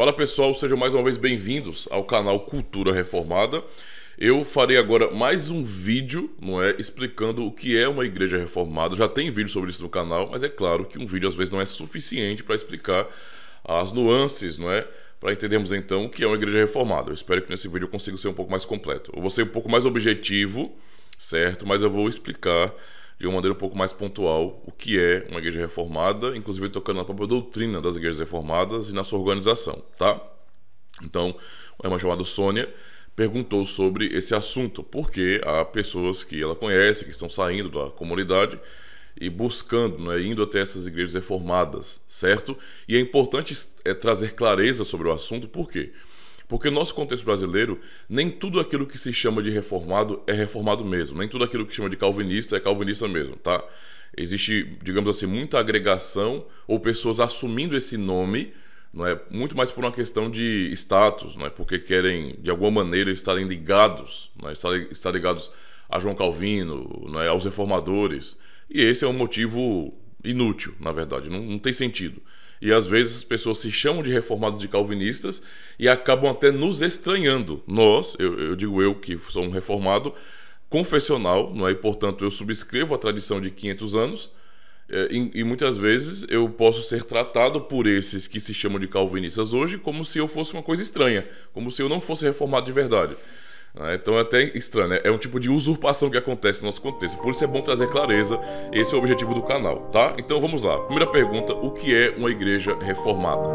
Fala pessoal, sejam mais uma vez bem-vindos ao canal Cultura Reformada. Eu farei agora mais um vídeo, não é, explicando o que é uma igreja reformada. Já tem vídeo sobre isso no canal, mas é claro que um vídeo às vezes não é suficiente para explicar as nuances, não é? Para entendermos então o que é uma igreja reformada. Eu espero que nesse vídeo eu consiga ser um pouco mais completo. Eu vou ser um pouco mais objetivo, certo? Mas eu vou explicar de uma maneira um pouco mais pontual o que é uma igreja reformada, inclusive tocando na própria doutrina das igrejas reformadas e na sua organização, tá? Então, uma irmã chamada Sônia perguntou sobre esse assunto, porque há pessoas que ela conhece, que estão saindo da comunidade e buscando, né, indo até essas igrejas reformadas, certo? E é importante é, trazer clareza sobre o assunto, por quê? Porque porque no nosso contexto brasileiro, nem tudo aquilo que se chama de reformado é reformado mesmo. Nem tudo aquilo que se chama de calvinista é calvinista mesmo, tá? Existe, digamos assim, muita agregação ou pessoas assumindo esse nome, não é? Muito mais por uma questão de status, não é? Porque querem de alguma maneira estarem ligados, não é? Estar, ligados a João Calvino, não é? aos reformadores. E esse é um motivo inútil, na verdade, não, não tem sentido. E às vezes as pessoas se chamam de reformados de calvinistas e acabam até nos estranhando. Nós, eu, eu digo eu que sou um reformado confessional, não é? E, portanto, eu subscrevo a tradição de 500 anos. Eh, e, e, muitas vezes eu posso ser tratado por esses que se chamam de calvinistas hoje como se eu fosse uma coisa estranha, como se eu não fosse reformado de verdade. Né? Então é até estranho, né? É um tipo de usurpação que acontece no nosso contexto. Por isso é bom trazer clareza, esse é o objetivo do canal, tá? Então vamos lá. Primeira pergunta: o que é uma igreja reformada?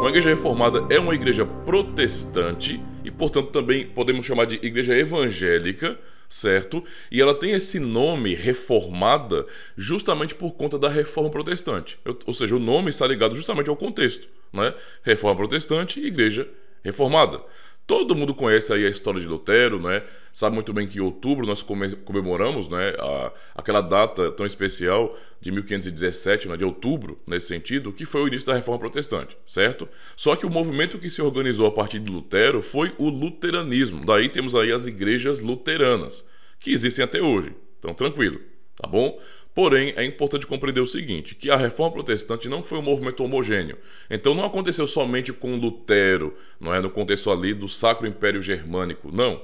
Uma igreja reformada é uma igreja protestante e, portanto, também podemos chamar de igreja evangélica certo? E ela tem esse nome reformada justamente por conta da reforma protestante. Ou seja, o nome está ligado justamente ao contexto, né? Reforma protestante, igreja reformada. Todo mundo conhece aí a história de Lutero, né? Sabe muito bem que em outubro nós comemoramos, né, a, aquela data tão especial de 1517, né, de outubro, nesse sentido, que foi o início da Reforma Protestante, certo? Só que o movimento que se organizou a partir de Lutero foi o luteranismo. Daí temos aí as igrejas luteranas, que existem até hoje. Então, tranquilo tá bom? Porém, é importante compreender o seguinte, que a reforma protestante não foi um movimento homogêneo. Então não aconteceu somente com Lutero, não é no contexto ali do Sacro Império Germânico, não.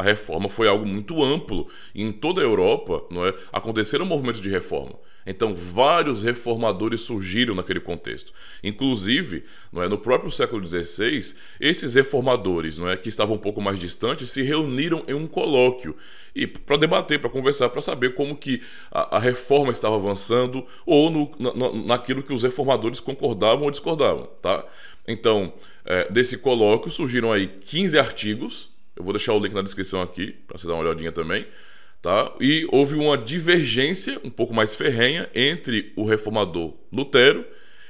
A reforma foi algo muito amplo. E em toda a Europa não é, aconteceram movimentos de reforma. Então, vários reformadores surgiram naquele contexto. Inclusive, não é, no próprio século XVI, esses reformadores não é, que estavam um pouco mais distantes se reuniram em um colóquio e para debater, para conversar, para saber como que a, a, reforma estava avançando ou no, na, naquilo que os reformadores concordavam ou discordavam. Tá? Então, é, desse colóquio surgiram aí 15 artigos eu vou deixar o link na descrição aqui para você dar uma olhadinha também. Tá? E houve uma divergência um pouco mais ferrenha entre o reformador Lutero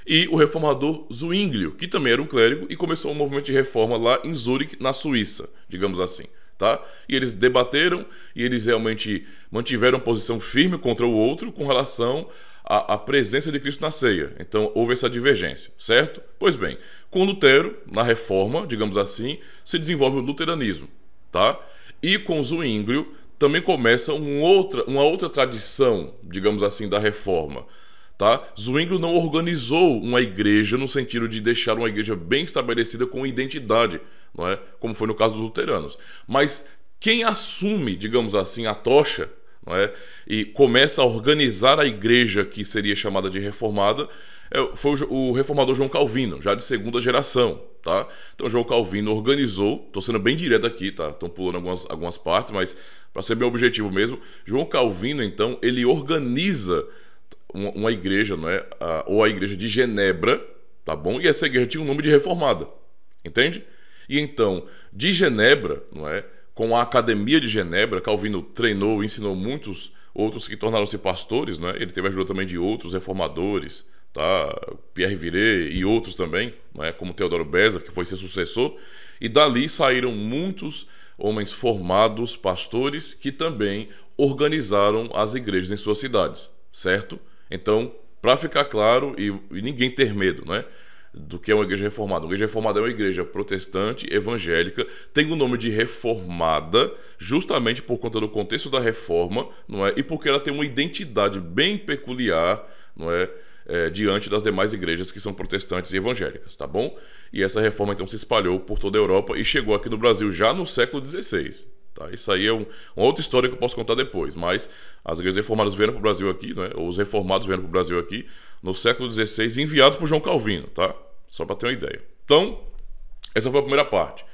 e o reformador Zwinglio, que também era um clérigo e começou um movimento de reforma lá em Zurique, na Suíça, digamos assim. Tá? E eles debateram e eles realmente mantiveram posição firme contra o outro com relação à, à presença de Cristo na ceia. Então houve essa divergência, certo? Pois bem, com Lutero, na reforma, digamos assim, se desenvolve o luteranismo tá? E com Zwínglio também começa um outra, uma outra tradição, digamos assim, da reforma. Tá? Zwinglio não organizou uma igreja no sentido de deixar uma igreja bem estabelecida com identidade, não é? como foi no caso dos luteranos. Mas quem assume, digamos assim, a tocha não é? e começa a organizar a igreja que seria chamada de reformada é, foi o reformador João Calvino, já de segunda geração, tá? Então João Calvino organizou, estou sendo bem direto aqui, tá? Estão pulando algumas, algumas partes, mas para ser bem objetivo mesmo, João Calvino, então, ele organiza uma, uma igreja, não é? A, ou a igreja de Genebra, tá bom? E essa igreja tinha o um nome de reformada, entende? E então, de Genebra, não é? Com a Academia de Genebra, Calvino treinou, ensinou muitos outros que tornaram-se pastores, é? Ele teve a ajuda também de outros reformadores, tá? Pierre Viret e outros também, né? como Teodoro Beza, que foi seu sucessor, e dali saíram muitos homens formados, pastores, que também organizaram as igrejas em suas cidades, certo? Então, para ficar claro e, e, ninguém ter medo, né? Do que é uma igreja reformada. Uma igreja reformada é uma igreja protestante, evangélica, tem o nome de reformada, justamente por conta do contexto da reforma, não é? E porque ela tem uma identidade bem peculiar, não é? é, diante das demais igrejas que são protestantes e evangélicas, tá bom? E essa reforma então se espalhou por toda a Europa e chegou aqui no Brasil já no século XVI. Tá? Isso aí é um, uma outra história que eu posso contar depois, mas as igrejas reformadas vieram para o Brasil aqui, né? os reformados vieram para o Brasil aqui no século XVI, enviados por João Calvino, tá? Só para ter uma ideia. Então, essa foi a primeira parte.